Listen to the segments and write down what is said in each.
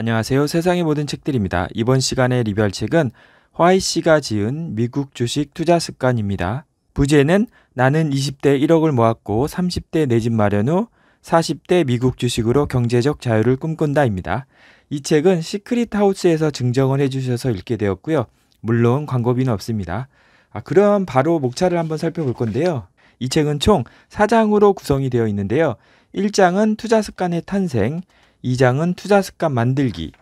안녕하세요. 세상의 모든 책들입니다. 이번 시간에 리뷰할 책은 화이 씨가 지은 미국 주식 투자 습관입니다. 부제는 나는 20대 1억을 모았고 30대 내 집 마련 후 40대 미국 주식으로 경제적 자유를 꿈꾼다입니다. 이 책은 시크릿 하우스에서 증정을 해주셔서 읽게 되었고요. 물론 광고비는 없습니다. 아, 그럼 바로 목차를 한번 살펴볼 건데요. 이 책은 총 4장으로 구성이 되어 있는데요. 1장은 투자 습관의 탄생, 2장은 투자 습관 만들기,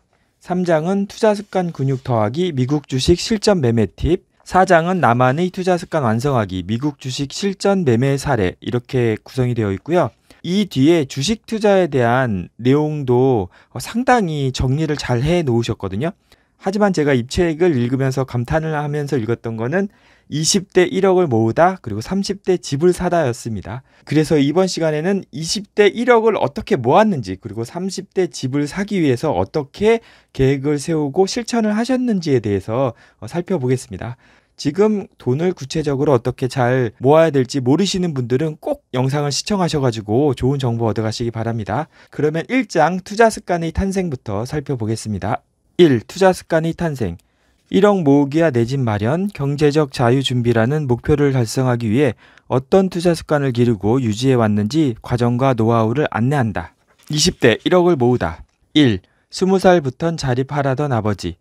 3장은 투자 습관 근육 더하기 미국 주식 실전 매매 팁, 4장은 나만의 투자 습관 완성하기 미국 주식 실전 매매 사례 이렇게 구성이 되어 있고요. 이 뒤에 주식 투자에 대한 내용도 어, 상당히 정리를 잘 해 놓으셨거든요. 하지만 제가 이 책을 읽으면서 감탄을 하면서 읽었던 거는 20대 1억을 모으다 그리고 30대 집을 사다였습니다. 그래서 이번 시간에는 20대 1억을 어떻게 모았는지 그리고 30대 집을 사기 위해서 어떻게 계획을 세우고 실천을 하셨는지에 대해서 어, 살펴보겠습니다. 지금 돈을 구체적으로 어떻게 잘 모아야 될지 모르시는 분들은 꼭 영상을 시청하셔가지고 좋은 정보 얻어가시기 바랍니다. 그러면 1장 투자 습관의 탄생부터 살펴보겠습니다. 1. 투자 습관이 탄생. 1억 모으기와 내 집 마련, 경제적 자유 준비라는 목표를 달성하기 위해 어떤 투자 습관을 기르고 유지해 왔는지 과정과 노하우를 안내한다. 20대 1억을 모으다. 1. 20살부턴 자립하라던 아버지.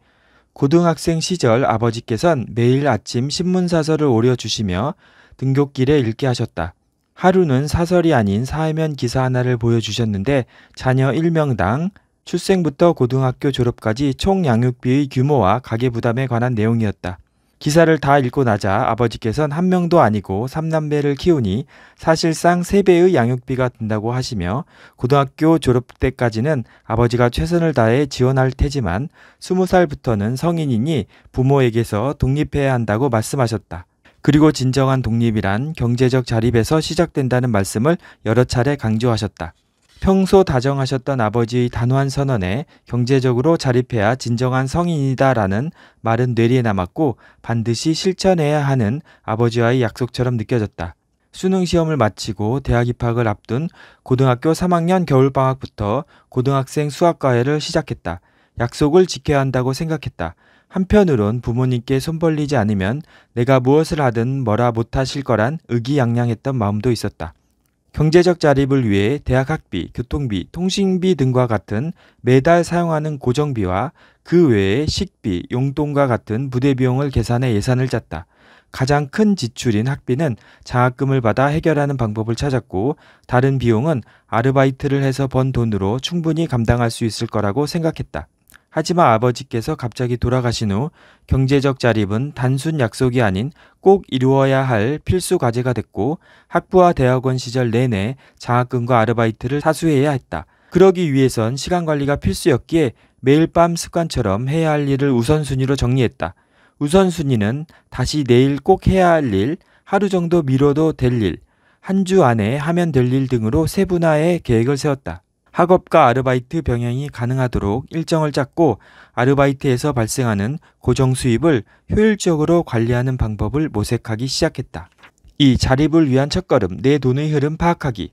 고등학생 시절 아버지께선 매일 아침 신문사설을 오려주시며 등굣길에 읽게 하셨다. 하루는 사설이 아닌 사회면 기사 하나를 보여주셨는데 자녀 1명당 출생부터 고등학교 졸업까지 총 양육비의 규모와 가계 부담에 관한 내용이었다. 기사를 다 읽고 나자 아버지께선 한 명도 아니고 3남매를 키우니 사실상 3배의 양육비가 든다고 하시며 고등학교 졸업 때까지는 아버지가 최선을 다해 지원할 테지만 20살부터는 성인이니 부모에게서 독립해야 한다고 말씀하셨다. 그리고 진정한 독립이란 경제적 자립에서 시작된다는 말씀을 여러 차례 강조하셨다. 평소 다정하셨던 아버지의 단호한 선언에 경제적으로 자립해야 진정한 성인이다라는 말은 뇌리에 남았고 반드시 실천해야 하는 아버지와의 약속처럼 느껴졌다. 수능 시험을 마치고 대학 입학을 앞둔 고등학교 3학년 겨울방학부터 고등학생 수학과외를 시작했다. 약속을 지켜야 한다고 생각했다. 한편으론 부모님께 손벌리지 않으면 내가 무엇을 하든 뭐라 못하실 거란 의기양양했던 마음도 있었다. 경제적 자립을 위해 대학 학비, 교통비, 통신비 등과 같은 매달 사용하는 고정비와 그 외에 식비, 용돈과 같은 부대 비용을 계산해 예산을 짰다. 가장 큰 지출인 학비는 장학금을 받아 해결하는 방법을 찾았고 다른 비용은 아르바이트를 해서 번 돈으로 충분히 감당할 수 있을 거라고 생각했다. 하지만 아버지께서 갑자기 돌아가신 후 경제적 자립은 단순 약속이 아닌 꼭 이루어야 할 필수 과제가 됐고 학부와 대학원 시절 내내 장학금과 아르바이트를 사수해야 했다. 그러기 위해선 시간 관리가 필수였기에 매일 밤 습관처럼 해야 할 일을 우선순위로 정리했다. 우선순위는 다시 내일 꼭 해야 할 일, 하루 정도 미뤄도 될 일, 한 주 안에 하면 될 일 등으로 세분화해 계획을 세웠다. 학업과 아르바이트 병행이 가능하도록 일정을 짰고 아르바이트에서 발생하는 고정 수입을 효율적으로 관리하는 방법을 모색하기 시작했다. 이 자립을 위한 첫걸음 내 돈의 흐름 파악하기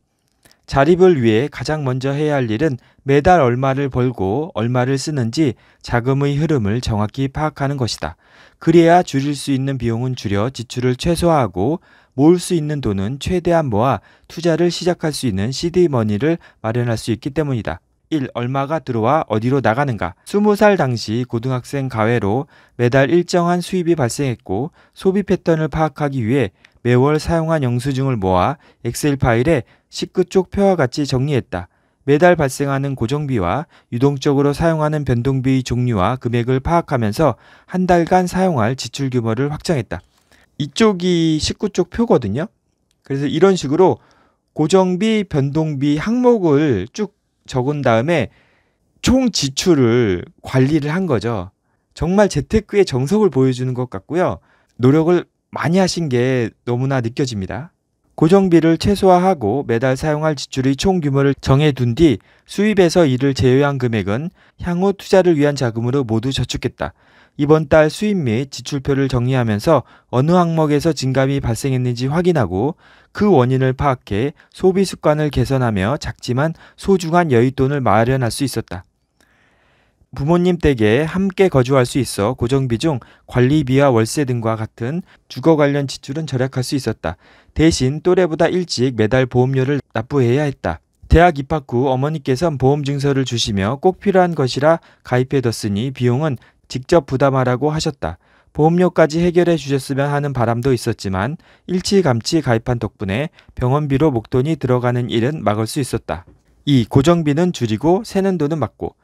자립을 위해 가장 먼저 해야 할 일은 매달 얼마를 벌고 얼마를 쓰는지 자금의 흐름을 정확히 파악하는 것이다. 그래야 줄일 수 있는 비용은 줄여 지출을 최소화하고 모을 수 있는 돈은 최대한 모아 투자를 시작할 수 있는 c d 머니를 마련할 수 있기 때문이다. 1. 얼마가 들어와 어디로 나가는가? 20살 당시 고등학생 가외로 매달 일정한 수입이 발생했고 소비 패턴을 파악하기 위해 매월 사용한 영수증을 모아 엑셀 파일에 식구 쪽 표와 같이 정리했다. 매달 발생하는 고정비와 유동적으로 사용하는 변동비 종류와 금액을 파악하면서 한 달간 사용할 지출 규모를 확장했다 이쪽이 19쪽 표거든요. 그래서 이런 식으로 고정비, 변동비 항목을 쭉 적은 다음에 총 지출을 관리를 한 거죠. 정말 재테크의 정석을 보여주는 것 같고요. 노력을 많이 하신 게 너무나 느껴집니다. 고정비를 최소화하고 매달 사용할 지출의 총 규모를 정해둔 뒤 수입에서 이를 제외한 금액은 향후 투자를 위한 자금으로 모두 저축했다. 이번 달 수입 및 지출표를 정리하면서 어느 항목에서 증감이 발생했는지 확인하고 그 원인을 파악해 소비 습관을 개선하며 작지만 소중한 여윳돈을 마련할 수 있었다. 부모님 댁에 함께 거주할 수 있어 고정비 중 관리비와 월세 등과 같은 주거 관련 지출은 절약할 수 있었다. 대신 또래보다 일찍 매달 보험료를 납부해야 했다. 대학 입학 후 어머니께선 보험증서를 주시며 꼭 필요한 것이라 가입해뒀으니 비용은 직접 부담하라고 하셨다. 보험료까지 해결해 주셨으면 하는 바람도 있었지만 일치감치 가입한 덕분에 병원비로 목돈이 들어가는 일은 막을 수 있었다. 2. 고정비는 줄이고 새는 돈은 막고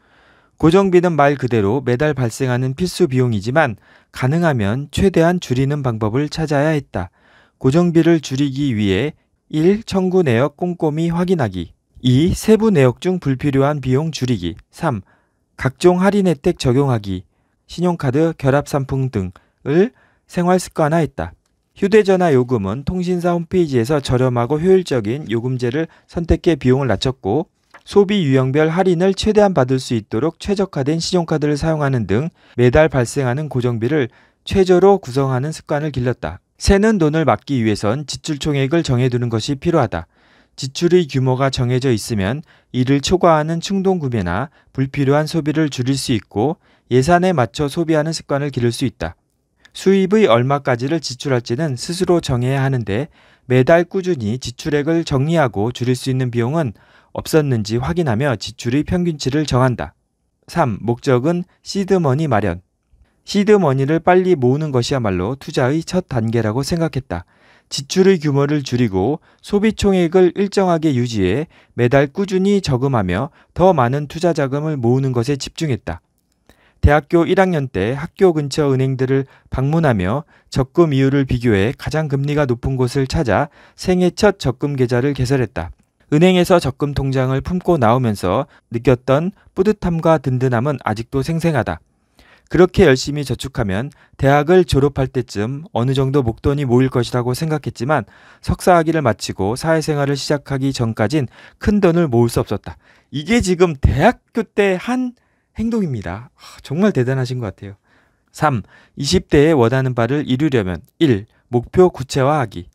고정비는 말 그대로 매달 발생하는 필수 비용이지만 가능하면 최대한 줄이는 방법을 찾아야 했다. 고정비를 줄이기 위해 1. 청구 내역 꼼꼼히 확인하기 2. 세부 내역 중 불필요한 비용 줄이기 3. 각종 할인 혜택 적용하기 신용카드 결합 상품 등을 생활 습관화했다. 휴대전화 요금은 통신사 홈페이지에서 저렴하고 효율적인 요금제를 선택해 비용을 낮췄고 소비 유형별 할인을 최대한 받을 수 있도록 최적화된 신용카드를 사용하는 등 매달 발생하는 고정비를 최저로 구성하는 습관을 길렀다. 새는 돈을 막기 위해선 지출 총액을 정해두는 것이 필요하다. 지출의 규모가 정해져 있으면 이를 초과하는 충동 구매나 불필요한 소비를 줄일 수 있고 예산에 맞춰 소비하는 습관을 기를 수 있다. 수입의 얼마까지를 지출할지는 스스로 정해야 하는데 매달 꾸준히 지출액을 정리하고 줄일 수 있는 비용은 없었는지 확인하며 지출의 평균치를 정한다. 3. 목적은 시드머니 마련. 시드머니를 빨리 모으는 것이야말로 투자의 첫 단계라고 생각했다. 지출의 규모를 줄이고 소비 총액을 일정하게 유지해 매달 꾸준히 저금하며 더 많은 투자 자금을 모으는 것에 집중했다. 대학교 1학년 때 학교 근처 은행들을 방문하며 적금 이율을 비교해 가장 금리가 높은 곳을 찾아 생애 첫 적금 계좌를 개설했다. 은행에서 적금 통장을 품고 나오면서 느꼈던 뿌듯함과 든든함은 아직도 생생하다. 그렇게 열심히 저축하면 대학을 졸업할 때쯤 어느 정도 목돈이 모일 것이라고 생각했지만 석사학위를 마치고 사회생활을 시작하기 전까진 큰 돈을 모을 수 없었다. 이게 지금 대학교 때 한 행동입니다. 정말 대단하신 것 같아요. 3. 20대에 원하는 바를 이루려면 1. 목표 구체화하기.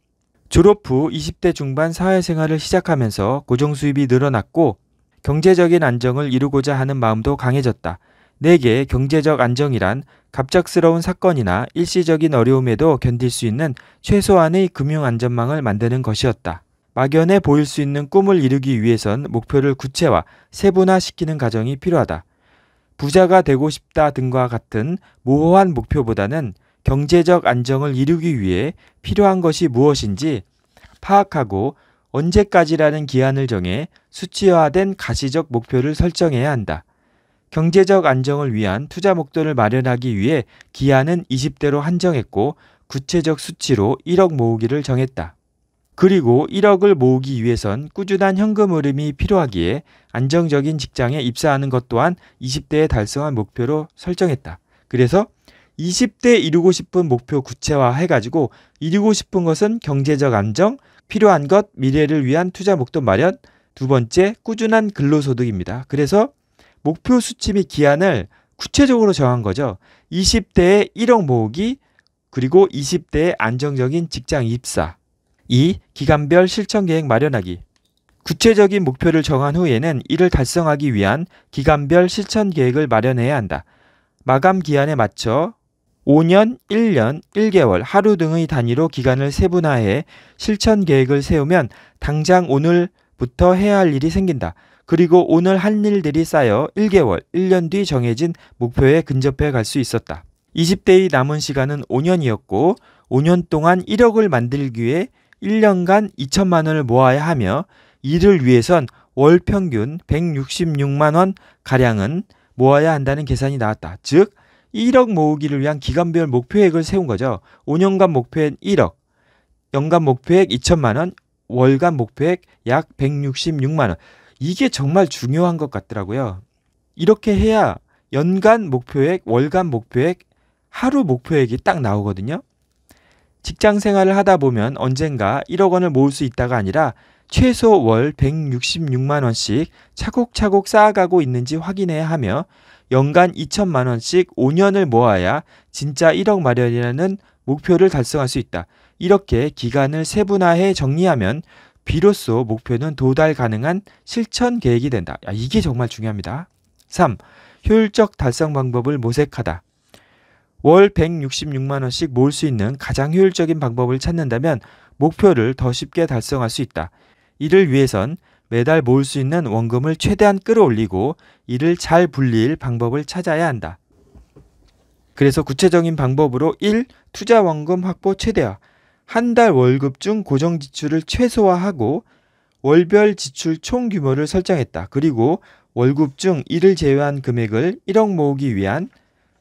졸업 후 20대 중반 사회생활을 시작하면서 고정수입이 늘어났고 경제적인 안정을 이루고자 하는 마음도 강해졌다. 내게 경제적 안정이란 갑작스러운 사건이나 일시적인 어려움에도 견딜 수 있는 최소한의 금융 안전망을 만드는 것이었다. 막연해 보일 수 있는 꿈을 이루기 위해선 목표를 구체화, 세분화시키는 과정이 필요하다. 부자가 되고 싶다 등과 같은 모호한 목표보다는 경제적 안정을 이루기 위해 필요한 것이 무엇인지 파악하고 언제까지라는 기한을 정해 수치화된 가시적 목표를 설정해야 한다. 경제적 안정을 위한 투자 목돈을 마련하기 위해 기한은 20대로 한정했고 구체적 수치로 1억 모으기를 정했다. 그리고 1억을 모으기 위해선 꾸준한 현금 흐름이 필요하기에 안정적인 직장에 입사하는 것 또한 20대에 달성한 목표로 설정했다. 그래서 20대 이루고 싶은 목표 구체화 해가지고 이루고 싶은 것은 경제적 안정, 필요한 것, 미래를 위한 투자 목돈 마련, 두 번째 꾸준한 근로소득입니다. 그래서 목표 수치 및 기한을 구체적으로 정한 거죠. 20대의 1억 모으기 그리고 20대의 안정적인 직장 입사. 2. 기간별 실천 계획 마련하기. 구체적인 목표를 정한 후에는 이를 달성하기 위한 기간별 실천 계획을 마련해야 한다. 마감 기한에 맞춰 5년, 1년, 1개월, 하루 등의 단위로 기간을 세분화해 실천 계획을 세우면 당장 오늘부터 해야 할 일이 생긴다. 그리고 오늘 한 일들이 쌓여 1개월, 1년 뒤 정해진 목표에 근접해 갈 수 있었다. 20대의 남은 시간은 5년이었고 5년 동안 1억을 만들기 위해 1년간 2천만 원을 모아야 하며 이를 위해선 월 평균 166만 원 가량은 모아야 한다는 계산이 나왔다. 즉 1억 모으기를 위한 기간별 목표액을 세운 거죠. 5년간 목표액 1억, 연간 목표액 2천만 원, 월간 목표액 약 166만 원. 이게 정말 중요한 것 같더라고요. 이렇게 해야 연간 목표액, 월간 목표액, 하루 목표액이 딱 나오거든요. 직장 생활을 하다 보면 언젠가 1억 원을 모을 수 있다가 아니라 최소 월 166만 원씩 차곡차곡 쌓아가고 있는지 확인해야 하며 연간 2천만 원씩 5년을 모아야 진짜 1억 마련이라는 목표를 달성할 수 있다. 이렇게 기간을 세분화해 정리하면 비로소 목표는 도달 가능한 실천 계획이 된다. 야, 이게 정말 중요합니다. 3. 효율적 달성 방법을 모색하다. 월 166만원씩 모을 수 있는 가장 효율적인 방법을 찾는다면 목표를 더 쉽게 달성할 수 있다. 이를 위해선 매달 모을 수 있는 원금을 최대한 끌어올리고 이를 잘 불릴 방법을 찾아야 한다. 그래서 구체적인 방법으로 1. 투자 원금 확보 최대화. 한달 월급 중 고정 지출을 최소화하고 월별 지출 총 규모를 설정했다. 그리고 월급 중 이를 제외한 금액을 1억 모으기 위한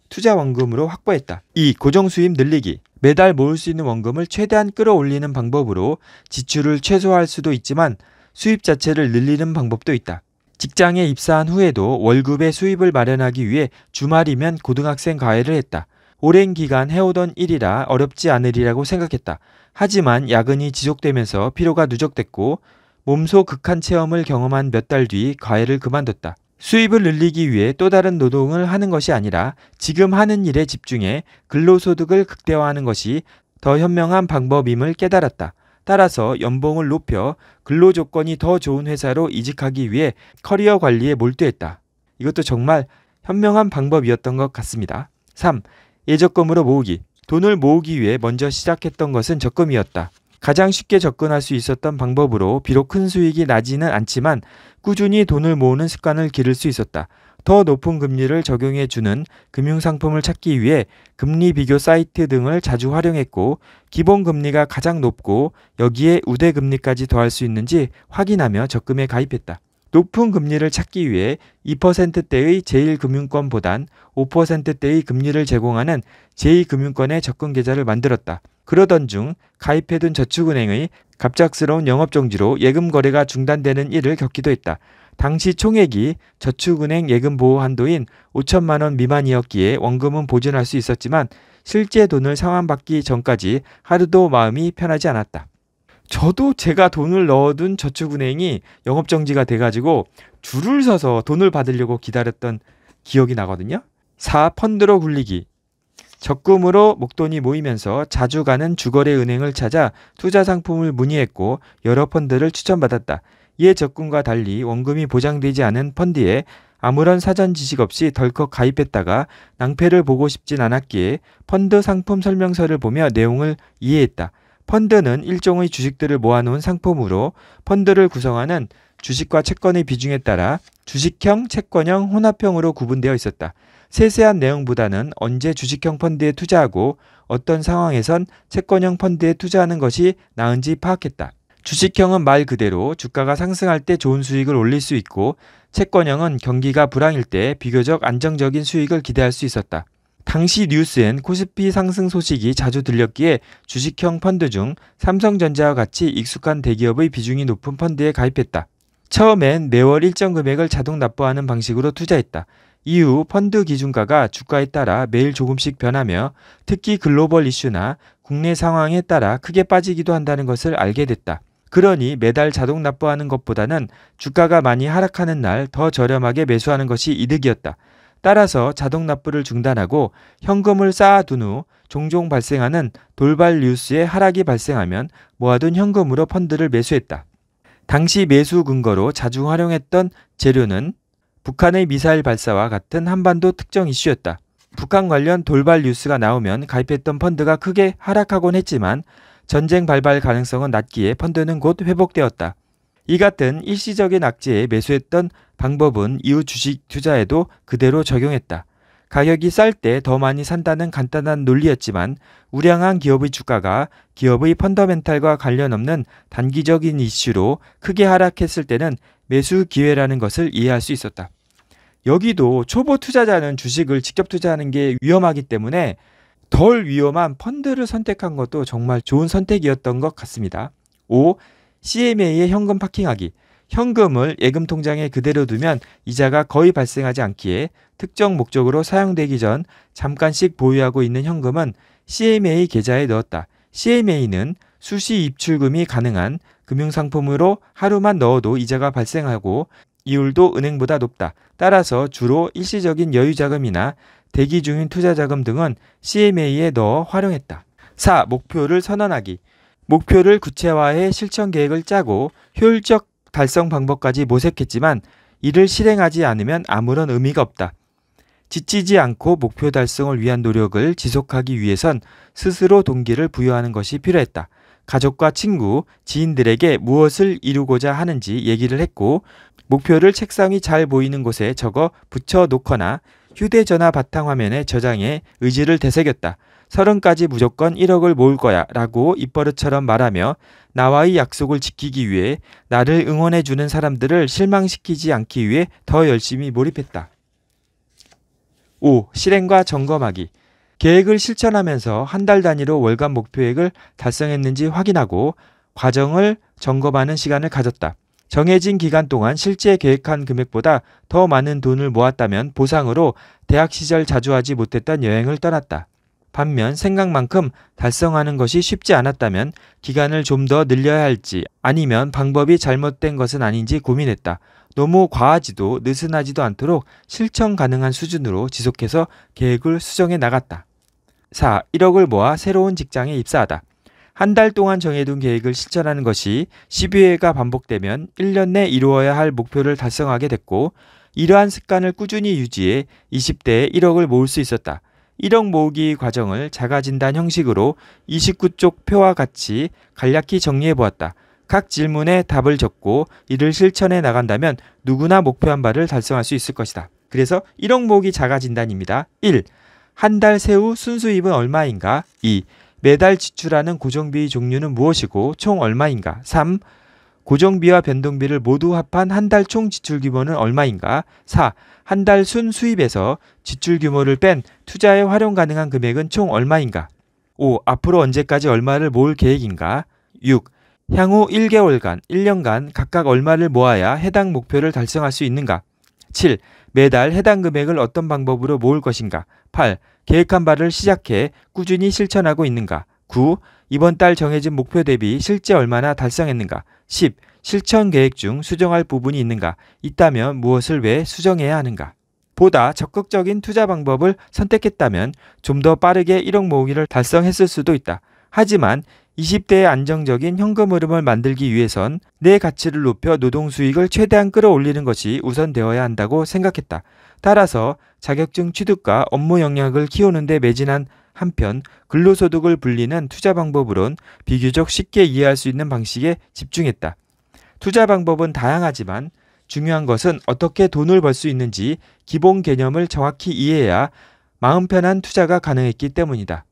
투자 원금으로 확보했다. 이 고정 수입 늘리기. 매달 모을 수 있는 원금을 최대한 끌어올리는 방법으로 지출을 최소화할 수도 있지만 수입 자체를 늘리는 방법도 있다. 직장에 입사한 후에도 월급의 수입을 마련하기 위해 주말이면 고등학생 과외를 했다. 오랜 기간 해오던 일이라 어렵지 않으리라고 생각했다. 하지만 야근이 지속되면서 피로가 누적됐고 몸소 극한 체험을 경험한 몇 달 뒤 과외를 그만뒀다. 수입을 늘리기 위해 또 다른 노동을 하는 것이 아니라 지금 하는 일에 집중해 근로소득을 극대화하는 것이 더 현명한 방법임을 깨달았다. 따라서 연봉을 높여 근로 조건이 더 좋은 회사로 이직하기 위해 커리어 관리에 몰두했다. 이것도 정말 현명한 방법이었던 것 같습니다. 3. 예적금으로 모으기. 돈을 모으기 위해 먼저 시작했던 것은 적금이었다. 가장 쉽게 접근할 수 있었던 방법으로 비록 큰 수익이 나지는 않지만 꾸준히 돈을 모으는 습관을 기를 수 있었다. 더 높은 금리를 적용해 주는 금융 상품을 찾기 위해 금리 비교 사이트 등을 자주 활용했고 기본 금리가 가장 높고 여기에 우대 금리까지 더할 수 있는지 확인하며 적금에 가입했다. 높은 금리를 찾기 위해 2%대의 제1금융권보단 5%대의 금리를 제공하는 제2금융권의 접근 계좌를 만들었다. 그러던 중 가입해둔 저축은행의 갑작스러운 영업정지로 예금 거래가 중단되는 일을 겪기도 했다. 당시 총액이 저축은행 예금 보호 한도인 5천만 원 미만이었기에 원금은 보존할 수 있었지만 실제 돈을 상환받기 전까지 하루도 마음이 편하지 않았다. 저도 제가 돈을 넣어둔 저축은행이 영업정지가 돼가지고 줄을 서서 돈을 받으려고 기다렸던 기억이 나거든요. 4. 펀드로 굴리기. 적금으로 목돈이 모이면서 자주 가는 주거래 은행을 찾아 투자 상품을 문의했고 여러 펀드를 추천받았다. 이에 적금과 달리 원금이 보장되지 않은 펀드에 아무런 사전 지식 없이 덜컥 가입했다가 낭패를 보고 싶진 않았기에 펀드 상품 설명서를 보며 내용을 이해했다. 펀드는 일종의 주식들을 모아놓은 상품으로 펀드를 구성하는 주식과 채권의 비중에 따라 주식형, 채권형, 혼합형으로 구분되어 있었다. 세세한 내용보다는 언제 주식형 펀드에 투자하고 어떤 상황에선 채권형 펀드에 투자하는 것이 나은지 파악했다. 주식형은 말 그대로 주가가 상승할 때 좋은 수익을 올릴 수 있고 채권형은 경기가 불황일 때 비교적 안정적인 수익을 기대할 수 있었다. 당시 뉴스엔 코스피 상승 소식이 자주 들렸기에 주식형 펀드 중 삼성전자와 같이 익숙한 대기업의 비중이 높은 펀드에 가입했다. 처음엔 매월 일정 금액을 자동 납부하는 방식으로 투자했다. 이후 펀드 기준가가 주가에 따라 매일 조금씩 변하며 특히 글로벌 이슈나 국내 상황에 따라 크게 빠지기도 한다는 것을 알게 됐다. 그러니 매달 자동 납부하는 것보다는 주가가 많이 하락하는 날 더 저렴하게 매수하는 것이 이득이었다. 따라서 자동 납부를 중단하고 현금을 쌓아둔 후 종종 발생하는 돌발 뉴스의 하락이 발생하면 모아둔 현금으로 펀드를 매수했다. 당시 매수 근거로 자주 활용했던 재료는 북한의 미사일 발사와 같은 한반도 특정 이슈였다. 북한 관련 돌발 뉴스가 나오면 가입했던 펀드가 크게 하락하곤 했지만 전쟁 발발 가능성은 낮기에 펀드는 곧 회복되었다. 이 같은 일시적인 악재에 매수했던 방법은 이후 주식 투자에도 그대로 적용했다. 가격이 쌀 때 더 많이 산다는 간단한 논리였지만 우량한 기업의 주가가 기업의 펀더멘탈과 관련 없는 단기적인 이슈로 크게 하락했을 때는 매수 기회라는 것을 이해할 수 있었다. 여기도 초보 투자자는 주식을 직접 투자하는 게 위험하기 때문에 덜 위험한 펀드를 선택한 것도 정말 좋은 선택이었던 것 같습니다. 5. CMA의 현금 파킹하기. 현금을 예금 통장에 그대로 두면 이자가 거의 발생하지 않기에 특정 목적으로 사용되기 전 잠깐씩 보유하고 있는 현금은 CMA 계좌에 넣었다. CMA는 수시 입출금이 가능한 금융상품으로 하루만 넣어도 이자가 발생하고 이율도 은행보다 높다. 따라서 주로 일시적인 여유자금이나 대기 중인 투자자금 등은 CMA에 넣어 활용했다. 4. 목표를 선언하기. 목표를 구체화해 실천 계획을 짜고 효율적 달성 방법까지 모색했지만 이를 실행하지 않으면 아무런 의미가 없다. 지치지 않고 목표 달성을 위한 노력을 지속하기 위해선 스스로 동기를 부여하는 것이 필요했다. 가족과 친구, 지인들에게 무엇을 이루고자 하는지 얘기를 했고, 목표를 책상이 잘 보이는 곳에 적어 붙여 놓거나 휴대전화 바탕화면에 저장해 의지를 되새겼다. 서른까지 무조건 1억을 모을 거야 라고 입버릇처럼 말하며 나와의 약속을 지키기 위해 나를 응원해주는 사람들을 실망시키지 않기 위해 더 열심히 몰입했다. 5. 실행과 점검하기. 계획을 실천하면서 한 달 단위로 월간 목표액을 달성했는지 확인하고 과정을 점검하는 시간을 가졌다. 정해진 기간 동안 실제 계획한 금액보다 더 많은 돈을 모았다면 보상으로 대학 시절 자주 하지 못했던 여행을 떠났다. 반면 생각만큼 달성하는 것이 쉽지 않았다면 기간을 좀 더 늘려야 할지 아니면 방법이 잘못된 것은 아닌지 고민했다. 너무 과하지도 느슨하지도 않도록 실천 가능한 수준으로 지속해서 계획을 수정해 나갔다. 4. 1억을 모아 새로운 직장에 입사하다. 한 달 동안 정해둔 계획을 실천하는 것이 12회가 반복되면 1년 내 이루어야 할 목표를 달성하게 됐고 이러한 습관을 꾸준히 유지해 20대에 1억을 모을 수 있었다. 1억 모으기 과정을 자가진단 형식으로 29쪽 표와 같이 간략히 정리해 보았다. 각 질문에 답을 적고 이를 실천해 나간다면 누구나 목표한 바를 달성할 수 있을 것이다. 그래서 1억 모으기 자가진단입니다. 1. 한 달 새우 순수입은 얼마인가? 2. 매달 지출하는 고정비 종류는 무엇이고 총 얼마인가? 3. 고정비와 변동비를 모두 합한 한 달 총 지출 규모는 얼마인가? 4. 한 달 순 수입에서 지출 규모를 뺀 투자에 활용 가능한 금액은 총 얼마인가? 5. 앞으로 언제까지 얼마를 모을 계획인가? 6. 향후 1개월간, 1년간 각각 얼마를 모아야 해당 목표를 달성할 수 있는가? 7. 매달 해당 금액을 어떤 방법으로 모을 것인가? 8. 계획한 바를 시작해 꾸준히 실천하고 있는가? 9. 이번 달 정해진 목표 대비 실제 얼마나 달성했는가? 10. 실천 계획 중 수정할 부분이 있는가? 있다면 무엇을 왜 수정해야 하는가? 보다 적극적인 투자 방법을 선택했다면 좀 더 빠르게 1억 모으기를 달성했을 수도 있다. 하지만 20대의 안정적인 현금 흐름을 만들기 위해선 내 가치를 높여 노동 수익을 최대한 끌어올리는 것이 우선되어야 한다고 생각했다. 따라서 자격증 취득과 업무 영역을 키우는데 매진한 한편 근로소득을 불리는 투자 방법으론 비교적 쉽게 이해할 수 있는 방식에 집중했다. 투자 방법은 다양하지만 중요한 것은 어떻게 돈을 벌 수 있는지 기본 개념을 정확히 이해해야 마음 편한 투자가 가능했기 때문이다.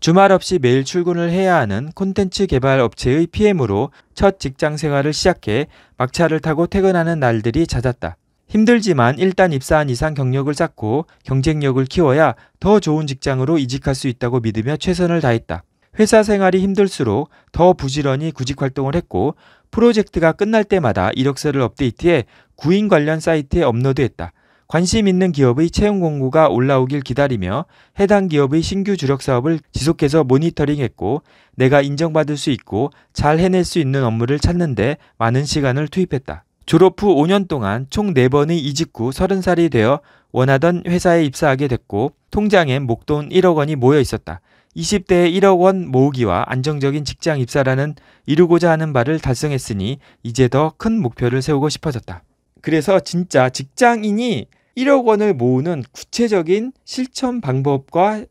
주말 없이 매일 출근을 해야 하는 콘텐츠 개발 업체의 PM으로 첫 직장 생활을 시작해 막차를 타고 퇴근하는 날들이 잦았다. 힘들지만 일단 입사한 이상 경력을 쌓고 경쟁력을 키워야 더 좋은 직장으로 이직할 수 있다고 믿으며 최선을 다했다. 회사 생활이 힘들수록 더 부지런히 구직 활동을 했고 프로젝트가 끝날 때마다 이력서를 업데이트해 구인 관련 사이트에 업로드했다. 관심 있는 기업의 채용 공고가 올라오길 기다리며 해당 기업의 신규 주력 사업을 지속해서 모니터링했고 내가 인정받을 수 있고 잘 해낼 수 있는 업무를 찾는데 많은 시간을 투입했다. 졸업 후 5년 동안 총 4번의 이직 후 30살이 되어 원하던 회사에 입사하게 됐고 통장엔 목돈 1억 원이 모여 있었다. 2 0대에 1억 원 모으기와 안정적인 직장 입사라는 이루고자 하는 바를 달성했으니 이제 더 큰 목표를 세우고 싶어졌다. 그래서 진짜 직장인이 1억 원을 모으는 구체적인 실천 방법과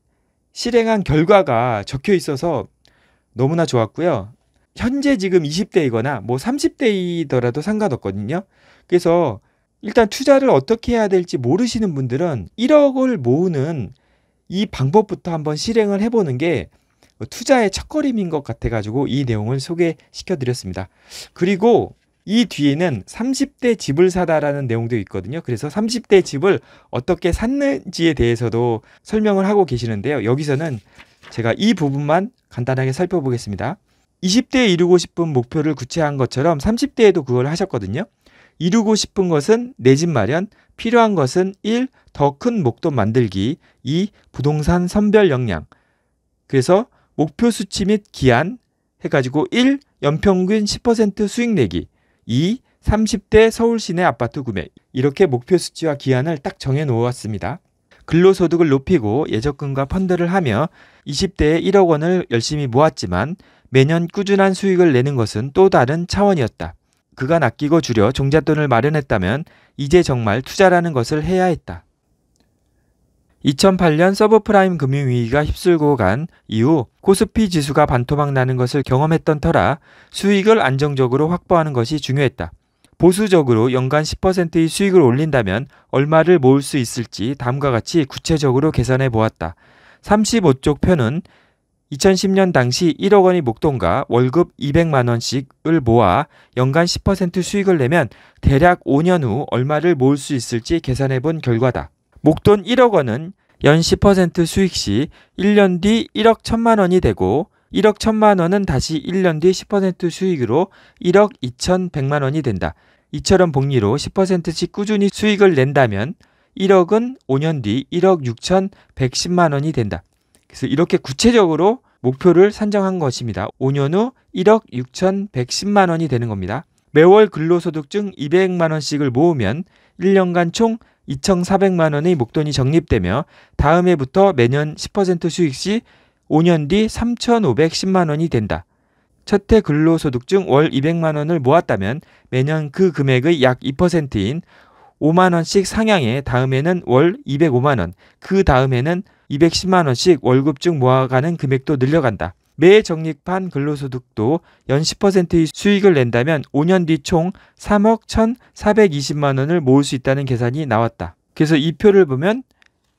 실행한 결과가 적혀 있어서 너무나 좋았고요. 현재 지금 20대이거나 뭐 30대이더라도 상관없거든요. 그래서 일단 투자를 어떻게 해야 될지 모르시는 분들은 1억을 모으는 이 방법부터 한번 실행을 해보는 게 투자의 첫걸음인 것 같아가지고 이 내용을 소개시켜드렸습니다. 그리고 이 뒤에는 30대 집을 사다라는 내용도 있거든요. 그래서 30대 집을 어떻게 샀는지에 대해서도 설명을 하고 계시는데요. 여기서는 제가 이 부분만 간단하게 살펴보겠습니다. 20대에 이루고 싶은 목표를 구체화한 것처럼 30대에도 그걸 하셨거든요. 이루고 싶은 것은 내 집 마련, 필요한 것은 1. 더 큰 목돈 만들기, 2. 부동산 선별 역량. 그래서 목표 수치 및 기한 해가지고 1. 연평균 10% 수익 내기, 2. 30대 서울 시내 아파트 구매. 이렇게 목표 수치와 기한을 딱 정해 놓았습니다. 근로소득을 높이고 예적금과 펀드를 하며 20대에 1억 원을 열심히 모았지만 매년 꾸준한 수익을 내는 것은 또 다른 차원이었다. 그가 낚이고 줄여 종잣돈을 마련했다면 이제 정말 투자라는 것을 해야 했다. 2008년 서브프라임 금융위기가 휩쓸고 간 이후 코스피 지수가 반토막 나는 것을 경험했던 터라 수익을 안정적으로 확보하는 것이 중요했다. 보수적으로 연간 10%의 수익을 올린다면 얼마를 모을 수 있을지 다음과 같이 구체적으로 계산해 보았다. 35쪽 편은 2010년 당시 1억 원이 목돈과 월급 200만 원씩을 모아 연간 10% 수익을 내면 대략 5년 후 얼마를 모을 수 있을지 계산해 본 결과다. 목돈 1억 원은 연 10% 수익 시 1년 뒤 1억 1천만 원이 되고 1억 1천만 원은 다시 1년 뒤 10% 수익으로 1억 2천1만 원이 된다. 이처럼 복리로 10%씩 꾸준히 수익을 낸다면 1억은 5년 뒤 1억 6천 110만 원이 된다. 그래서 이렇게 구체적으로 목표를 산정한 것입니다. 5년 후 1억 6,110만 원이 되는 겁니다. 매월 근로소득증 200만 원씩을 모으면 1년간 총 2,400만 원의 목돈이 적립되며 다음 해부터 매년 10% 수익 시 5년 뒤 3,510만 원이 된다. 첫해 근로소득증 월 200만 원을 모았다면 매년 그 금액의 약 2%인 5만 원씩 상향해 다음에는 월 205만 원, 그 다음에는 210만 원씩 월급중 모아가는 금액도 늘려간다. 매 적립한 근로소득도 연 10%의 수익을 낸다면 5년 뒤 총 3억 1,420만 원을 모을 수 있다는 계산이 나왔다. 그래서 이 표를 보면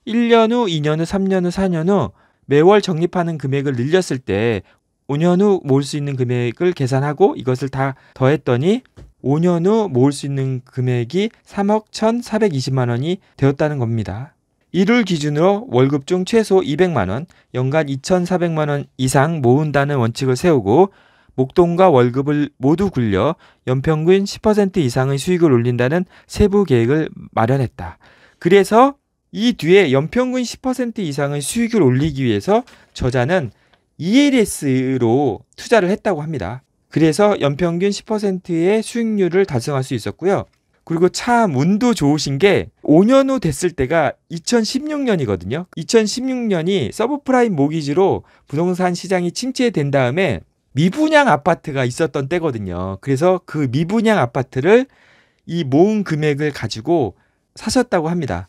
1년 후, 2년 후, 3년 후, 4년 후 매월 적립하는 금액을 늘렸을 때 5년 후 모을 수 있는 금액을 계산하고 이것을 다 더했더니 5년 후 모을 수 있는 금액이 3억 1,420만 원이 되었다는 겁니다. 이를 기준으로 월급 중 최소 200만 원, 연간 2,400만 원 이상 모은다는 원칙을 세우고 목돈과 월급을 모두 굴려 연평균 10% 이상의 수익을 올린다는 세부 계획을 마련했다. 그래서 이 뒤에 연평균 10% 이상의 수익을 올리기 위해서 저자는 ELS로 투자를 했다고 합니다. 그래서 연평균 10%의 수익률을 달성할 수 있었고요. 그리고 참 운도 좋으신 게 5년 후 됐을 때가 2016년이거든요. 2016년이 서브프라임 모기지로 부동산 시장이 침체된 다음에 미분양 아파트가 있었던 때거든요. 그래서 그 미분양 아파트를 이 모은 금액을 가지고 사셨다고 합니다.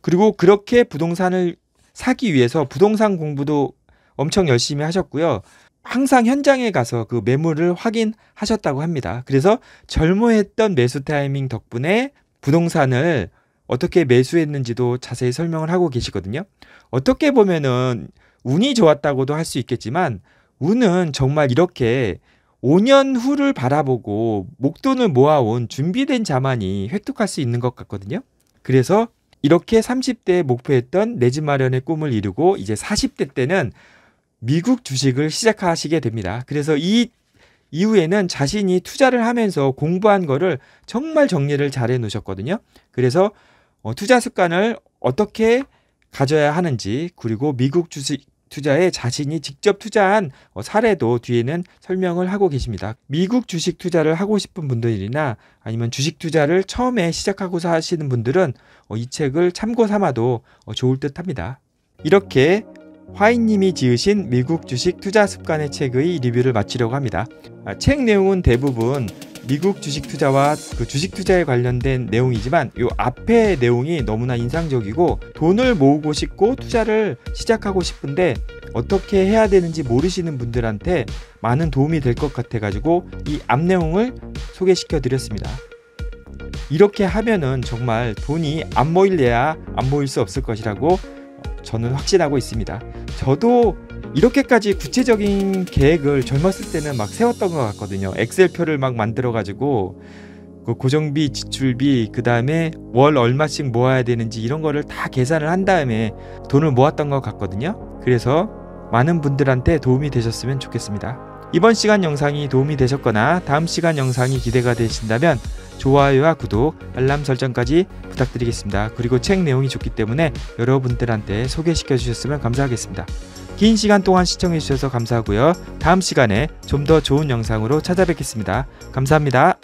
그리고 그렇게 부동산을 사기 위해서 부동산 공부도 엄청 열심히 하셨고요. 항상 현장에 가서 그 매물을 확인하셨다고 합니다. 그래서 절묘했던 매수 타이밍 덕분에 부동산을 어떻게 매수했는지도 자세히 설명을 하고 계시거든요. 어떻게 보면은 운이 좋았다고도 할 수 있겠지만 운은 정말 이렇게 5년 후를 바라보고 목돈을 모아온 준비된 자만이 획득할 수 있는 것 같거든요. 그래서 이렇게 30대에 목표했던 내 집 마련의 꿈을 이루고 이제 40대 때는 미국 주식을 시작하시게 됩니다. 그래서 이 이후에는 자신이 투자를 하면서 공부한 거를 정말 정리를 잘 해 놓으셨거든요. 그래서 어, 투자 습관을 어떻게 가져야 하는지 그리고 미국 주식 투자에 자신이 직접 투자한 어, 사례도 뒤에는 설명을 하고 계십니다. 미국 주식 투자를 하고 싶은 분들이나 아니면 주식 투자를 처음에 시작하고서 하시는 분들은 어, 이 책을 참고 삼아도 어, 좋을 듯 합니다. 이렇게 화인님이 지으신 미국 주식 투자 습관의 책의 리뷰를 마치려고 합니다. 아, 책 내용은 대부분 미국 주식 투자와 그 주식 투자에 관련된 내용이지만 이 앞에 내용이 너무나 인상적이고 돈을 모으고 싶고 투자를 시작하고 싶은데 어떻게 해야 되는지 모르시는 분들한테 많은 도움이 될 것 같아 가지고 이 앞 내용을 소개시켜 드렸습니다. 이렇게 하면은 정말 돈이 안 모일래야 안 모일 수 없을 것이라고 저는 확신하고 있습니다. 저도 이렇게까지 구체적인 계획을 젊었을 때는 막 세웠던 것 같거든요. 엑셀표를 막 만들어가지고 그 고정비, 지출비, 그 다음에 월 얼마씩 모아야 되는지 이런 거를 다 계산을 한 다음에 돈을 모았던 것 같거든요. 그래서 많은 분들한테 도움이 되셨으면 좋겠습니다. 이번 시간 영상이 도움이 되셨거나 다음 시간 영상이 기대가 되신다면 좋아요와 구독, 알람 설정까지 부탁드리겠습니다. 그리고 책 내용이 좋기 때문에 여러분들한테 소개시켜 주셨으면 감사하겠습니다. 긴 시간 동안 시청해 주셔서 감사하고요. 다음 시간에 좀 더 좋은 영상으로 찾아뵙겠습니다. 감사합니다.